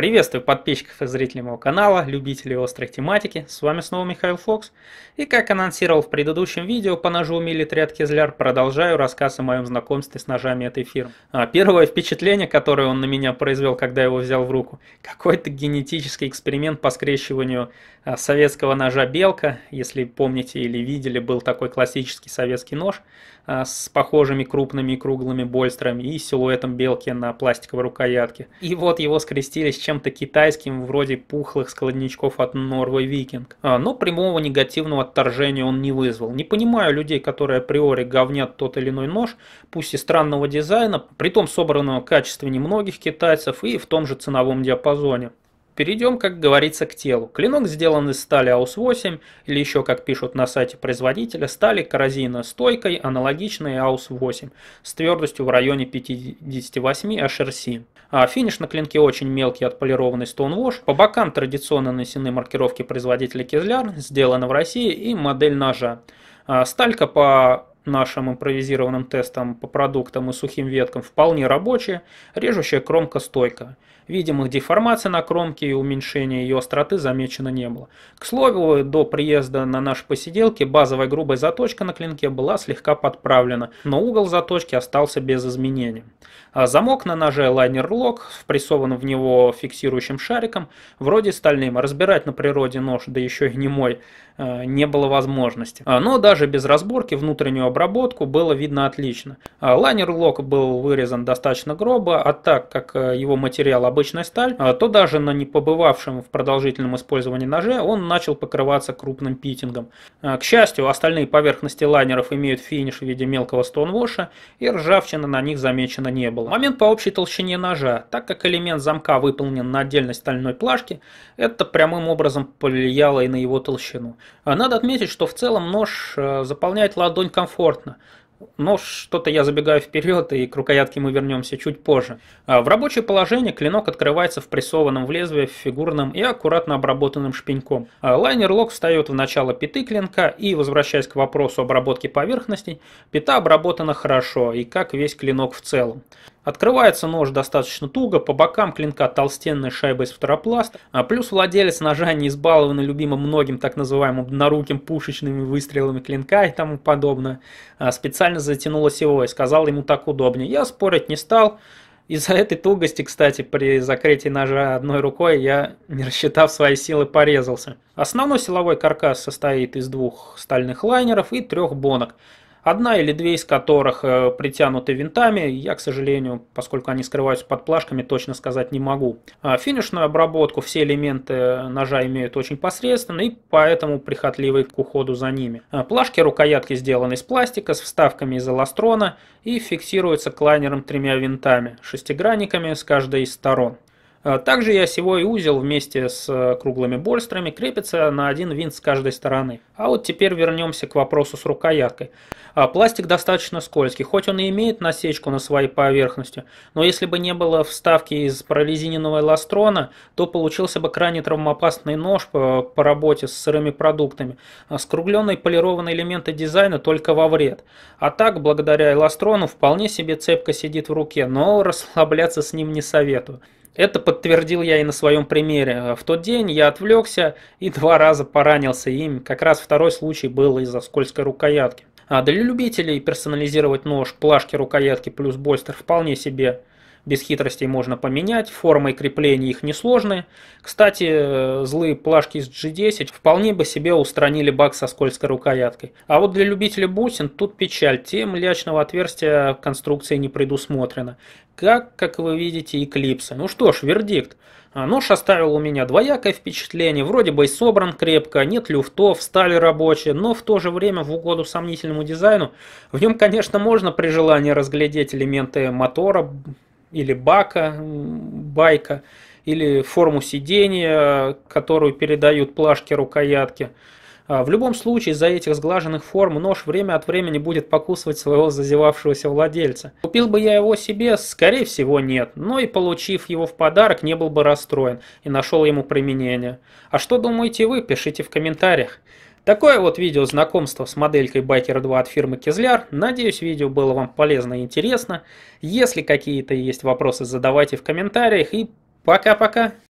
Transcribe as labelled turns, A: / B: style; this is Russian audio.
A: Приветствую подписчиков и зрителей моего канала, любителей острой тематики, с вами снова Михаил Фокс. И как анонсировал в предыдущем видео по ножу милитари от Кизляр, продолжаю рассказ о моем знакомстве с ножами этой фирмы. А, первое впечатление, которое он на меня произвел, когда его взял в руку, какой-то генетический эксперимент по скрещиванию а, советского ножа Белка, если помните или видели, был такой классический советский нож а, с похожими крупными круглыми больстрами и силуэтом Белки на пластиковой рукоятке. И вот его скрестили с чем-то китайским, вроде пухлых складничков от Норвы Викинг. А, но прямого негативного отторжения он не вызвал. Не понимаю людей, которые априори говнят тот или иной нож, пусть и странного дизайна, притом собранного в качестве немногих китайцев и в том же ценовом диапазоне. Перейдем, как говорится, к телу. Клинок сделан из стали АУС-8, или еще, как пишут на сайте производителя, стали коррозийно-стойкой, аналогичной АУС-8, с твердостью в районе 58 HRC. А финиш на клинке очень мелкий, отполированный Stonewash. По бокам традиционно нанесены маркировки производителя Кизляр, сделаны в России, и модель ножа. А, сталька по нашим импровизированным тестам по продуктам и сухим веткам вполне рабочие, режущая кромка стойка. Видимых деформаций на кромке и уменьшения ее остроты замечено не было. К слову, до приезда на наши посиделки базовая грубая заточка на клинке была слегка подправлена, но угол заточки остался без изменений. А замок на ноже лайнер-лок, впрессован в него фиксирующим шариком, вроде стальным, разбирать на природе нож, да еще и немой, э, не было возможности. А, но даже без разборки внутреннего обработку было видно отлично. А, лайнер лок был вырезан достаточно грубо, а так как э, его материал обычная сталь, а, то даже на не побывавшем в продолжительном использовании ноже он начал покрываться крупным питингом. А, к счастью, остальные поверхности лайнеров имеют финиш в виде мелкого стоунвоша, и ржавчины на них замечено не было. Момент по общей толщине ножа. Так как элемент замка выполнен на отдельной стальной плашке, это прямым образом повлияло и на его толщину. Надо отметить, что в целом нож э, заполняет ладонь комфортно комфортно. Но что-то я забегаю вперед, и к рукоятке мы вернемся чуть позже. А, в рабочее положение клинок открывается впрессованным в лезвие фигурным и аккуратно обработанным шпеньком. А, Лайнер-лок встает в начало пяты клинка, и, возвращаясь к вопросу обработки поверхностей, пята обработана хорошо, и как весь клинок в целом. Открывается нож достаточно туго, по бокам клинка толстенная шайба из фторопласта, а плюс владелец ножа не избалованный любимым многим так называемым одноруким пушечными выстрелами клинка и тому подобное, а специально затянулось его сказал ему так удобнее. Я спорить не стал, из-за этой тугости, кстати, при закрытии ножа одной рукой я, не рассчитав свои силы, порезался. Основной силовой каркас состоит из двух стальных лайнеров и трех бонок одна или две из которых э, притянуты винтами. Я, к сожалению, поскольку они скрываются под плашками, точно сказать не могу. А финишную обработку все элементы э, ножа имеют очень посредственно и поэтому прихотливы к уходу за ними. А плашки рукоятки сделаны из пластика с вставками из эластрона и фиксируются клайнером тремя винтами, шестигранниками с каждой из сторон. Э, также и осевой узел вместе с э, круглыми больстрами крепится на один винт с каждой стороны. А вот теперь вернемся к вопросу с рукояткой. А, пластик достаточно скользкий, хоть он и имеет насечку на своей поверхности, но если бы не было вставки из прорезиненного эластрона, то получился бы крайне травмоопасный нож по, по работе с сырыми продуктами. А, скругленные полированные элементы дизайна только во вред. А так, благодаря эластрону, вполне себе цепко сидит в руке, но расслабляться с ним не советую. Это подтвердил я и на своем примере. Э, в тот день я отвлекся и два раза поранился им. Как раз второй случай был из-за скользкой рукоятки. А для любителей персонализировать нож, плашки рукоятки плюс бойстер вполне себе без хитростей можно поменять, формы крепления их несложные. Кстати, э, злые плашки с G10 вполне бы себе устранили баг со скользкой рукояткой. А вот для любителей бусин тут печаль, тем лячного отверстия конструкции не предусмотрено. Как, как вы видите, эклипсы. Ну что ж, вердикт. А, нож оставил у меня двоякое впечатление, вроде бы и собран крепко, нет люфтов, стали рабочие, но в то же время в угоду сомнительному дизайну в нем, конечно, можно при желании разглядеть элементы мотора, или бака, байка, или форму сидения, которую передают плашки рукоятки. А, в любом случае, за этих сглаженных форм нож время от времени будет покусывать своего зазевавшегося владельца. Купил бы я его себе, скорее всего нет, но и получив его в подарок, не был бы расстроен и нашел ему применение. А что думаете вы, пишите в комментариях. Такое вот видео знакомство с моделькой Байкер 2 от фирмы Кизляр. Надеюсь, видео было вам полезно и интересно. Если какие-то есть вопросы, задавайте в комментариях. И пока-пока!